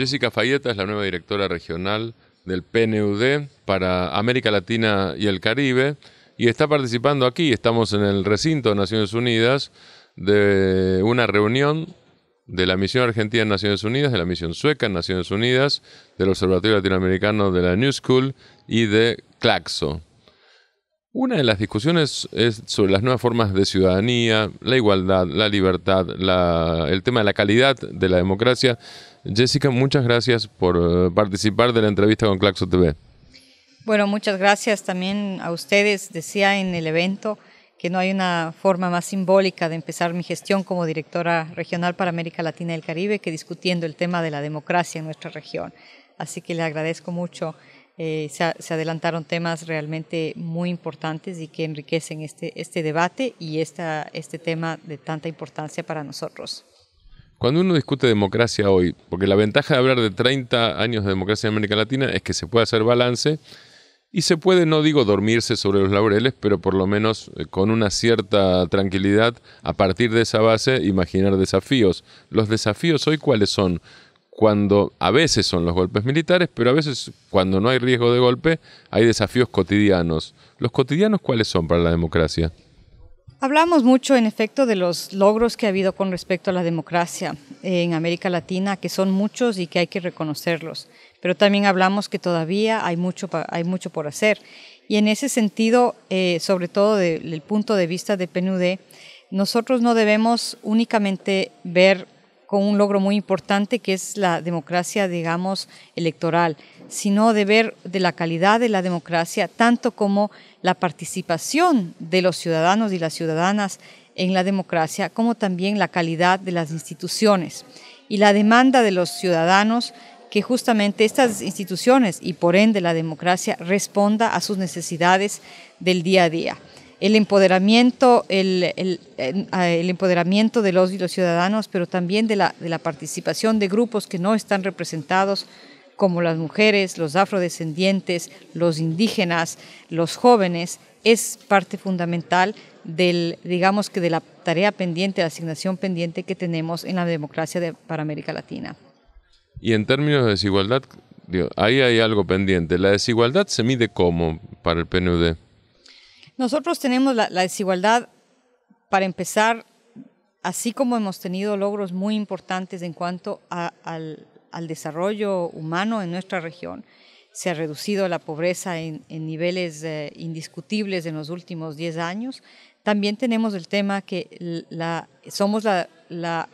Jessica Fayeta es la nueva directora regional del PNUD para América Latina y el Caribe y está participando aquí, estamos en el recinto de Naciones Unidas, de una reunión de la Misión Argentina en Naciones Unidas, de la Misión Sueca en Naciones Unidas, del Observatorio Latinoamericano de la New School y de Claxo. Una de las discusiones es sobre las nuevas formas de ciudadanía, la igualdad, la libertad, el tema de la calidad de la democracia. Jessica, muchas gracias por eh, participar de la entrevista con Claxo TV. Bueno, muchas gracias también a ustedes. Decía en el evento que no hay una forma más simbólica de empezar mi gestión como directora regional para América Latina y el Caribe que discutiendo el tema de la democracia en nuestra región. Así que le agradezco mucho eh, se, adelantaron temas realmente muy importantes y que enriquecen este, este debate y este tema de tanta importancia para nosotros. Cuando uno discute democracia hoy, porque la ventaja de hablar de 30 años de democracia en América Latina es que se puede hacer balance y se puede, no digo dormirse sobre los laureles, pero por lo menos eh, con una cierta tranquilidad, a partir de esa base, imaginar desafíos. ¿Los desafíos hoy cuáles son? cuando a veces son los golpes militares, pero a veces cuando no hay riesgo de golpe hay desafíos cotidianos. ¿Los cotidianos cuáles son para la democracia? Hablamos mucho, en efecto, de los logros que ha habido con respecto a la democracia en América Latina, que son muchos y que hay que reconocerlos, pero también hablamos que todavía hay mucho, hay mucho por hacer. Y en ese sentido, eh, sobre todo desde el punto de vista de PNUD, nosotros no debemos únicamente ver con un logro muy importante que es la democracia, digamos, electoral, sino de ver de la calidad de la democracia, tanto como la participación de los ciudadanos y las ciudadanas en la democracia, como también la calidad de las instituciones y la demanda de los ciudadanos que justamente estas instituciones y por ende la democracia responda a sus necesidades del día a día el empoderamiento, el, empoderamiento de los ciudadanos, pero también de la, participación de grupos que no están representados como las mujeres, los afrodescendientes, los indígenas, los jóvenes, es parte fundamental del, digamos que de la tarea pendiente, la asignación pendiente que tenemos en la democracia para América Latina. Y en términos de desigualdad, ahí hay algo pendiente. ¿La desigualdad se mide cómo para el PNUD? Nosotros tenemos la, desigualdad, para empezar, así como hemos tenido logros muy importantes en cuanto al, desarrollo humano en nuestra región, se ha reducido la pobreza en, niveles eh, indiscutibles en los últimos 10 años. También tenemos el tema que la, somos la,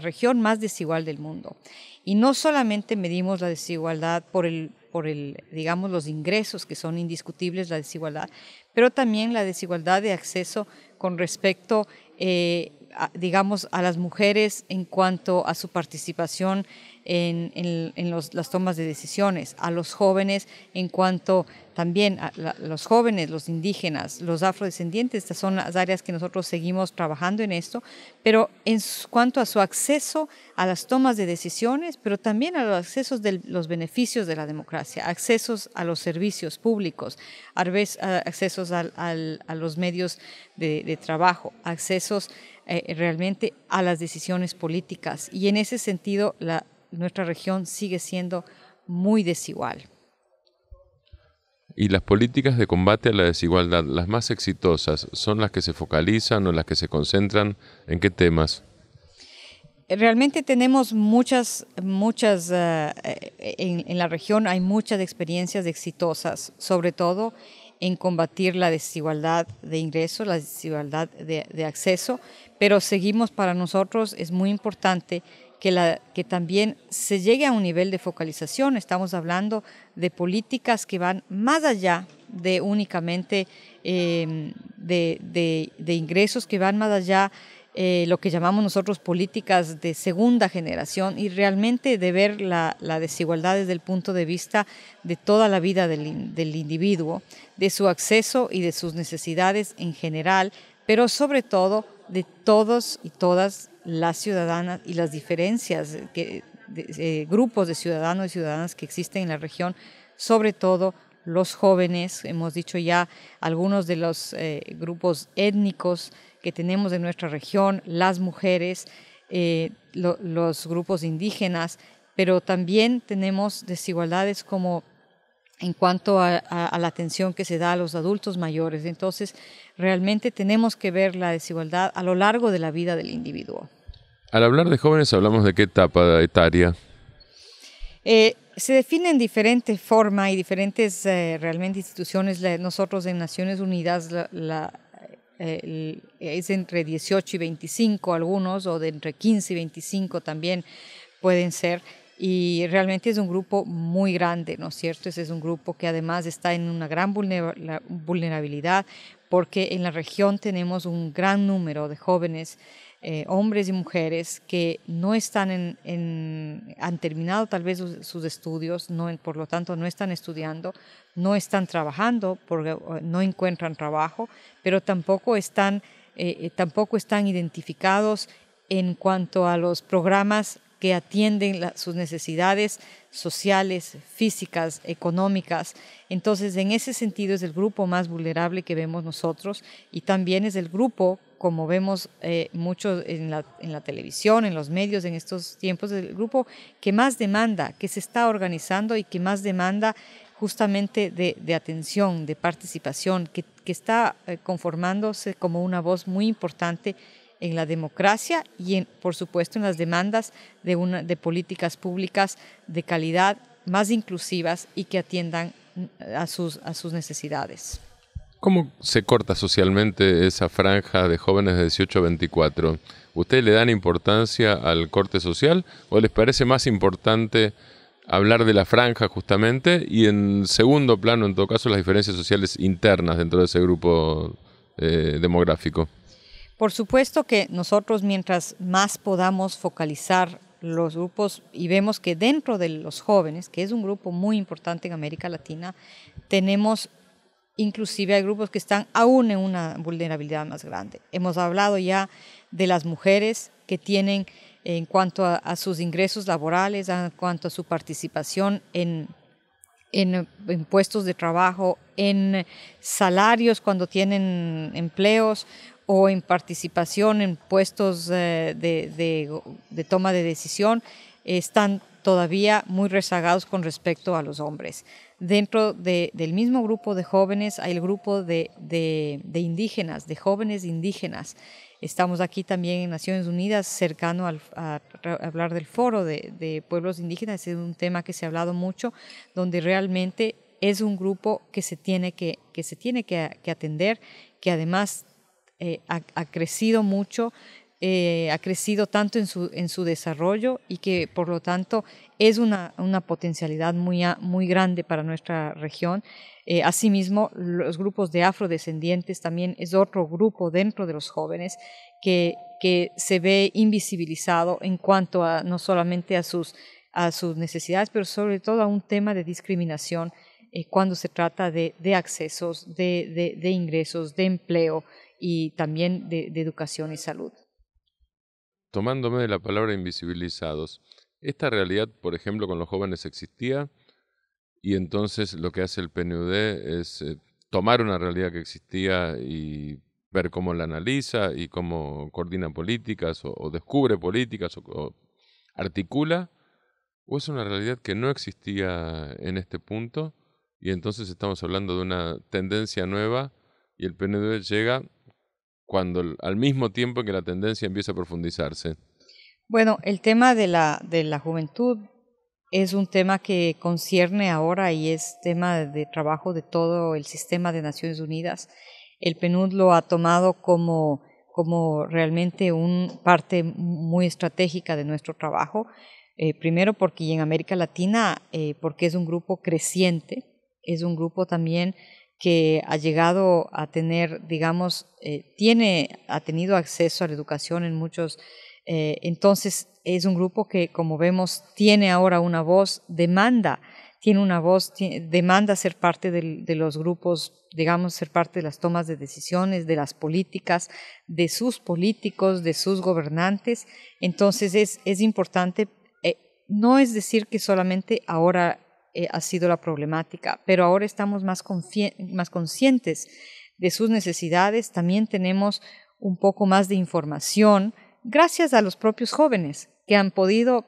región más desigual del mundo. Y no solamente medimos la desigualdad por el, por el, digamos, los ingresos que son indiscutibles, la desigualdad, pero también la desigualdad de acceso con respecto a eh, digamos, a las mujeres en cuanto a su participación en, en, las tomas de decisiones, a los jóvenes en cuanto también a los jóvenes, los indígenas, los afrodescendientes, estas son las áreas que nosotros seguimos trabajando en esto, pero en cuanto a su acceso a las tomas de decisiones, pero también a los accesos de los beneficios de la democracia, accesos a los servicios públicos, accesos a, los medios de, de trabajo, accesos eh, realmente a las decisiones políticas. Y en ese sentido, nuestra región sigue siendo muy desigual. ¿Y las políticas de combate a la desigualdad, las más exitosas, son las que se focalizan o las que se concentran en qué temas? Realmente tenemos muchas, muchas, eh, en, la región hay muchas experiencias exitosas, sobre todo en combatir la desigualdad de ingresos, la desigualdad de, acceso, pero seguimos para nosotros, es muy importante que, la, que, también se llegue a un nivel de focalización. Estamos hablando de políticas que van más allá de únicamente eh, de, de ingresos, que van más allá eh, lo que llamamos nosotros políticas de segunda generación y realmente de ver la, desigualdad desde el punto de vista de toda la vida del, individuo, de su acceso y de sus necesidades en general, pero sobre todo de todos y todas las ciudadanas y las diferencias, eh, grupos de ciudadanos y ciudadanas que existen en la región, sobre todo los jóvenes, hemos dicho ya algunos de los eh, grupos étnicos, que tenemos en nuestra región, las mujeres, eh, los grupos indígenas, pero también tenemos desigualdades como en cuanto a, la atención que se da a los adultos mayores. Entonces, realmente tenemos que ver la desigualdad a lo largo de la vida del individuo. Al hablar de jóvenes, hablamos de qué etapa etaria. Eh, se define en diferente forma y diferentes eh, realmente instituciones. nosotros en Naciones Unidas la es entre 18 y 25 algunos, o de entre 15 y 25 también pueden ser. Y realmente es un grupo muy grande, ¿no es cierto? Ese es un grupo que además está en una gran vulnerabilidad porque en la región tenemos un gran número de jóvenes eh, hombres y mujeres que no están en, han terminado tal vez sus, estudios, no, por lo tanto no están estudiando, no están trabajando porque no encuentran trabajo, pero tampoco están, eh, eh, tampoco están identificados en cuanto a los programas que atienden sus necesidades sociales, físicas, económicas. Entonces, en ese sentido es el grupo más vulnerable que vemos nosotros y también es el grupo como vemos eh, mucho en la, televisión, en los medios, en estos tiempos, del grupo que más demanda, que se está organizando y que más demanda justamente de, atención, de participación, que, está eh, conformándose como una voz muy importante en la democracia y, por supuesto, en las demandas de, políticas públicas de calidad más inclusivas y que atiendan mm, a sus necesidades. ¿Cómo se corta socialmente esa franja de jóvenes de 18 a 24? ¿Ustedes le dan importancia al corte social o les parece más importante hablar de la franja justamente y en segundo plano, en todo caso, las diferencias sociales internas dentro de ese grupo eh, demográfico? Por supuesto que nosotros mientras más podamos focalizar los grupos y vemos que dentro de los jóvenes, que es un grupo muy importante en América Latina, tenemos inclusive hay grupos que están aún en una vulnerabilidad más grande. Hemos hablado ya de las mujeres que tienen en cuanto a, sus ingresos laborales, en cuanto a su participación en, en, puestos de trabajo, en salarios cuando tienen empleos o en participación en puestos eh, de toma de decisión, están todavía muy rezagados con respecto a los hombres. Dentro del mismo grupo de jóvenes hay el grupo de, indígenas, de jóvenes indígenas. Estamos aquí también en Naciones Unidas, cercano a, hablar del foro de pueblos indígenas. Es un tema que se ha hablado mucho, donde realmente es un grupo que se tiene que, se tiene que, atender, que además eh, ha, crecido mucho eh, ha crecido tanto en su, desarrollo y que por lo tanto es una, potencialidad muy, grande para nuestra región. Eh, asimismo, los grupos de afrodescendientes también es otro grupo dentro de los jóvenes que, se ve invisibilizado en cuanto a no solamente a sus, necesidades, pero sobre todo a un tema de discriminación eh, cuando se trata de, accesos, de, ingresos, de empleo y también de educación y salud. Tomándome de la palabra invisibilizados, esta realidad, por ejemplo, con los jóvenes existía y entonces lo que hace el PNUD es eh, tomar una realidad que existía y ver cómo la analiza y cómo coordina políticas o, descubre políticas o, o, articula, o es una realidad que no existía en este punto y entonces estamos hablando de una tendencia nueva y el PNUD llega cuando al mismo tiempo que la tendencia empieza a profundizarse? Bueno, el tema de la, de la juventud es un tema que concierne ahora y es tema de trabajo de todo el sistema de Naciones Unidas. El PNUD lo ha tomado como, como realmente una parte muy estratégica de nuestro trabajo. Eh, primero porque en América Latina, eh, porque es un grupo creciente, es un grupo también que ha llegado a tener, digamos, eh, tiene, ha tenido acceso a la educación en muchos. Eh, entonces, es un grupo que, como vemos, tiene ahora una voz, demanda, tiene una voz, demanda ser parte de los grupos, digamos, ser parte de las tomas de decisiones, de las políticas, de sus políticos, de sus gobernantes. Entonces, es, importante, eh, no es decir que solamente ahora eh, ha sido la problemática, pero ahora estamos más, conscientes de sus necesidades, también tenemos un poco más de información gracias a los propios jóvenes que han podido,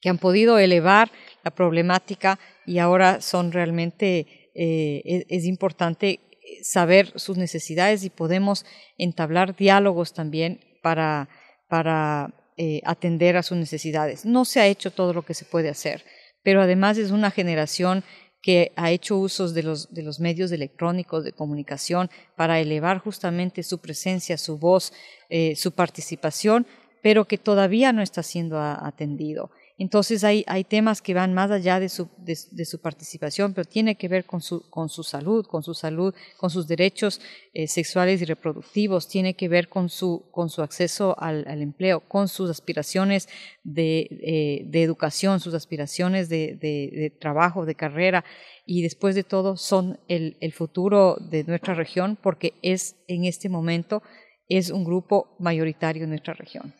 que han podido elevar la problemática y ahora son realmente, eh, es, importante saber sus necesidades y podemos entablar diálogos también para, eh, atender a sus necesidades. No se ha hecho todo lo que se puede hacer pero además es una generación que ha hecho usos de los, medios electrónicos de comunicación para elevar justamente su presencia, su voz, eh, su participación, pero que todavía no está siendo atendido. Entonces hay, hay temas que van más allá de su, de, su participación, pero tiene que ver con su, con su, salud, con su salud, con sus derechos eh, sexuales y reproductivos, tiene que ver con su, con su acceso al, empleo, con sus aspiraciones de, eh, educación, sus aspiraciones de, de, trabajo, de carrera, y después de todo son el, el futuro de nuestra región porque es en este momento es un grupo mayoritario en nuestra región.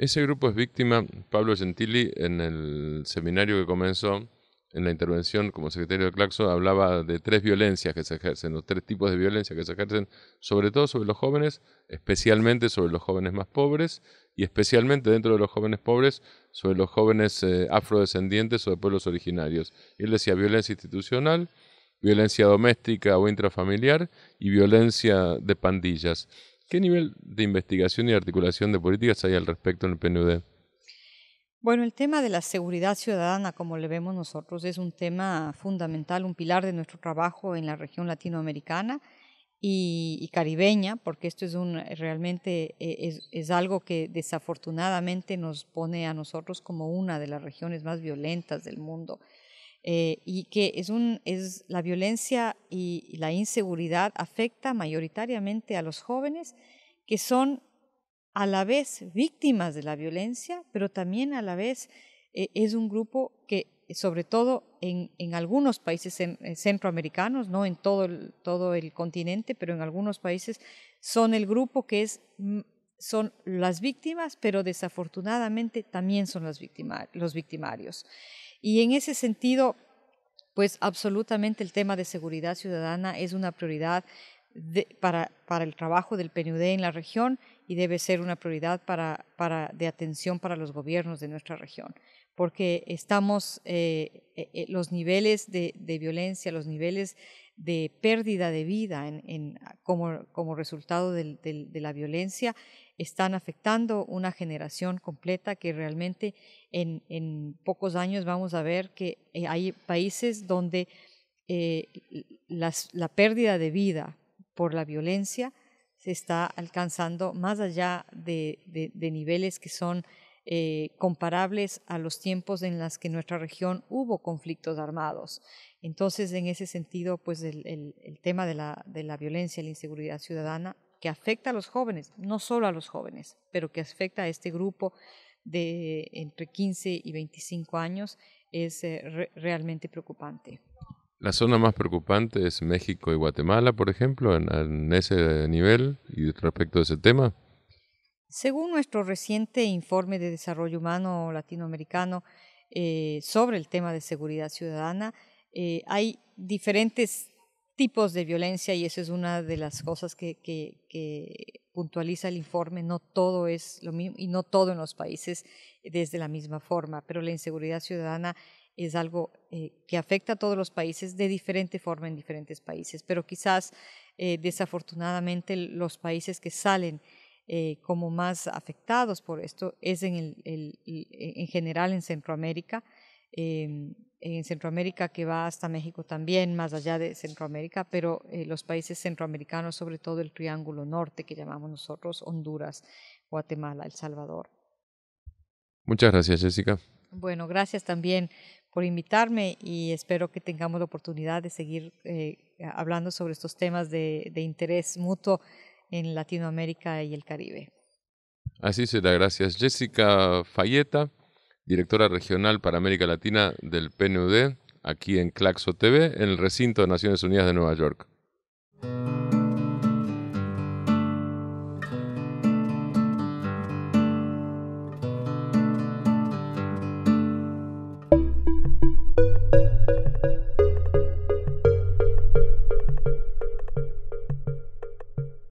Ese grupo es víctima, Pablo Gentili, en el seminario que comenzó, en la intervención como secretario de Claxo, hablaba de tres violencias que se ejercen, los tres tipos de violencia que se ejercen, sobre todo sobre los jóvenes, especialmente sobre los jóvenes más pobres y especialmente dentro de los jóvenes pobres, sobre los jóvenes eh, afrodescendientes o de pueblos originarios. Él decía violencia institucional, violencia doméstica o intrafamiliar y violencia de pandillas. ¿Qué nivel de investigación y articulación de políticas hay al respecto en el PNUD? Bueno, el tema de la seguridad ciudadana, como le vemos nosotros, es un tema fundamental, un pilar de nuestro trabajo en la región latinoamericana y, caribeña, porque esto es un, realmente e, es, algo que desafortunadamente nos pone a nosotros como una de las regiones más violentas del mundo eh, y que es un, es la violencia y la inseguridad afecta mayoritariamente a los jóvenes que son a la vez víctimas de la violencia, pero también a la vez eh, es un grupo que sobre todo en, en algunos países eh, centroamericanos, no en todo el, todo el continente, pero en algunos países son el grupo que es, mm, son las víctimas, pero desafortunadamente también son los victimarios. Y en ese sentido, pues absolutamente el tema de seguridad ciudadana es una prioridad para, el trabajo del PNUD en la región y debe ser una prioridad de atención para los gobiernos de nuestra región, porque estamos, eh, eh, los niveles de, violencia, los niveles de pérdida de vida como, resultado de la violencia están afectando una generación completa que realmente en, pocos años vamos a ver que eh, hay países donde eh, la pérdida de vida por la violencia se está alcanzando más allá de, niveles que son eh, comparables a los tiempos en los que en nuestra región hubo conflictos armados. Entonces, en ese sentido, pues el, tema de la, de la violencia y la inseguridad ciudadana que afecta a los jóvenes, no solo a los jóvenes, pero que afecta a este grupo de entre 15 y 25 años, es eh, realmente preocupante. La zona más preocupante es México y Guatemala, por ejemplo, en, ese nivel y respecto a ese tema. Según nuestro reciente informe de desarrollo humano latinoamericano eh, sobre el tema de seguridad ciudadana, eh, hay diferentes tipos de violencia y eso es una de las cosas que, puntualiza el informe. No todo es lo mismo y no todo en los países desde la misma forma, pero la inseguridad ciudadana es algo eh, que afecta a todos los países de diferente forma en diferentes países, pero quizás eh, desafortunadamente los países que salen eh, como más afectados por esto es en, en general en Centroamérica. Em, en Centroamérica que va hasta México también, más allá de Centroamérica, pero eh, los países centroamericanos, sobre todo el Triángulo Norte que llamamos nosotros, Honduras, Guatemala, El Salvador. Muchas gracias, Jessica. Bueno, gracias también por invitarme y espero que tengamos la oportunidad de seguir eh, hablando sobre estos temas de, de interés mutuo en Latinoamérica y el Caribe. Así será, gracias Jessica Falleta directora regional para América Latina del PNUD, aquí en Claxo TV, en el recinto de Naciones Unidas de Nueva York.